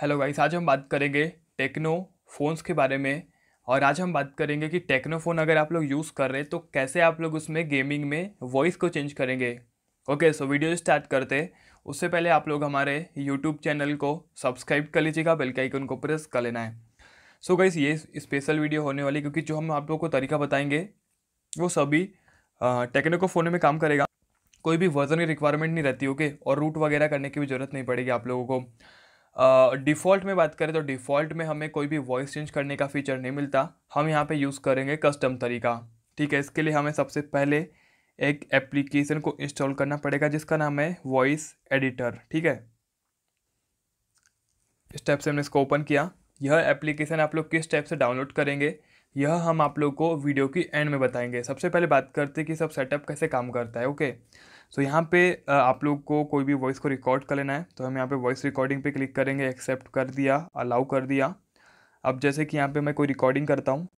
Hello guys आज हम बात करेंगे टेक्नो फ़ोन्स के बारे में और आज हम बात करेंगे कि टेक्नो फ़ोन अगर आप लोग यूज़ कर रहे हैं तो कैसे आप लोग उसमें गेमिंग में वॉइस को चेंज करेंगे ओके सो वीडियो स्टार्ट करते उससे पहले आप लोग हमारे यूट्यूब चैनल को सब्सक्राइब कर लीजिएगा बेल के आइकन को प्रेस कर लेना है सो so गाइस ये स्पेशल वीडियो होने वाली क्योंकि जो हम आप लोग को तरीका बताएंगे वो सभी टेक्नो को फ़ोन में काम करेगा कोई भी वर्जन की रिक्वायरमेंट नहीं रहती ओके और रूट वगैरह करने की भी ज़रूरत नहीं पड़ेगी आप लोगों को डिफ़ॉल्ट uh, में बात करें तो डिफ़ॉल्ट में हमें कोई भी वॉइस चेंज करने का फीचर नहीं मिलता हम यहाँ पे यूज़ करेंगे कस्टम तरीका ठीक है इसके लिए हमें सबसे पहले एक एप्लीकेशन को इंस्टॉल करना पड़ेगा जिसका नाम है वॉइस एडिटर ठीक है इस टाइप से हमने इसको ओपन किया यह एप्लीकेशन आप लोग किस टाइप से डाउनलोड करेंगे यह हम आप लोग को वीडियो की एंड में बताएंगे सबसे पहले बात करते हैं कि सब सेटअप कैसे काम करता है ओके okay? सो so, यहाँ पे आप लोग को कोई भी वॉइस को रिकॉर्ड कर लेना है तो हम यहाँ पे वॉइस रिकॉर्डिंग पे क्लिक करेंगे एक्सेप्ट कर दिया अलाउ कर दिया अब जैसे कि यहाँ पे मैं कोई रिकॉर्डिंग करता हूँ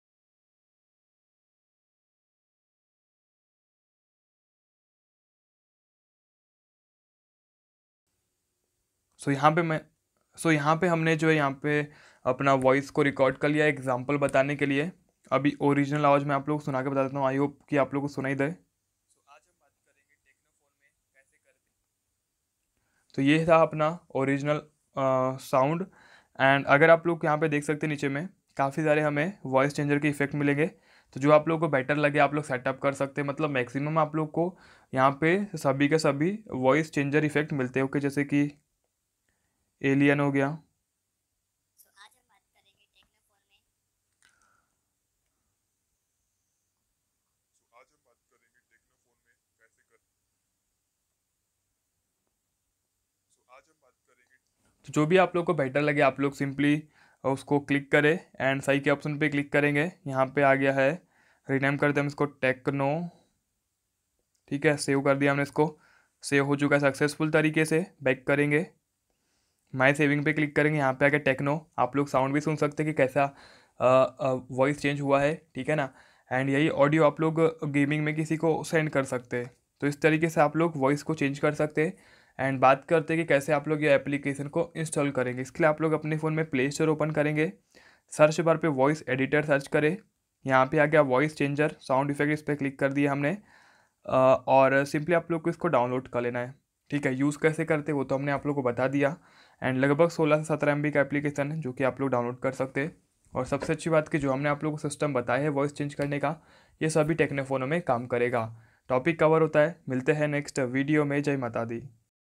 सो so, यहाँ पे मैं सो so, यहाँ पे हमने जो है यहाँ पे अपना वॉइस को रिकॉर्ड कर लिया एग्जाम्पल बताने के लिए अभी ओरिजिनल आवाज़ में आप लोग सुना के बता देता हूँ आई होप कि आप लोग को सुनाई दे तो ये था अपना ओरिजिनल साउंड एंड अगर आप लोग यहाँ पे देख सकते हैं नीचे में काफ़ी सारे हमें वॉइस चेंजर के इफेक्ट मिलेंगे तो जो आप लोग को बेटर लगे आप लोग सेटअप कर सकते हैं मतलब मैक्सिमम आप लोग को यहाँ पे सभी के सभी वॉइस चेंजर इफेक्ट मिलते हैं ओके जैसे कि एलियन हो गया तो जो भी आप लोग को बेटर लगे आप लोग सिंपली उसको क्लिक करें एंड सही के ऑप्शन पे क्लिक करेंगे यहाँ पे आ गया है रिनेम करते हम इसको टेक्नो ठीक है सेव कर दिया हमने इसको सेव हो चुका है सक्सेसफुल तरीके से बैक करेंगे माय सेविंग पे क्लिक करेंगे यहाँ पे गया टेक्नो आप लोग साउंड भी सुन सकते हैं कि कैसा वॉइस चेंज हुआ है ठीक है ना एंड यही ऑडियो आप लोग गेमिंग में किसी को सेंड कर सकते हैं तो इस तरीके से आप लोग वॉइस को चेंज कर सकते हैं एंड बात करते हैं कि कैसे आप लोग ये एप्लीकेशन को इंस्टॉल करेंगे इसके लिए आप लोग अपने फ़ोन में प्ले स्टोर ओपन करेंगे सर्च बार पे वॉइस एडिटर सर्च करें यहाँ पे आ गया वॉइस चेंजर साउंड इफेक्ट इस पर क्लिक कर दिया हमने और सिंपली आप लोग को इसको डाउनलोड कर लेना है ठीक है यूज़ कैसे करते वो तो हमने आप लोग को बता दिया एंड लगभग सोलह से सत्रह एम का एप्लीकेशन है जो कि आप लोग डाउनलोड कर सकते हैं और सबसे अच्छी बात कि जो हमने आप लोग को सिस्टम बताया है वॉइस चेंज करने का ये सभी टेक्नोफोनों में काम करेगा टॉपिक कवर होता है मिलते हैं नेक्स्ट वीडियो में जय माता दी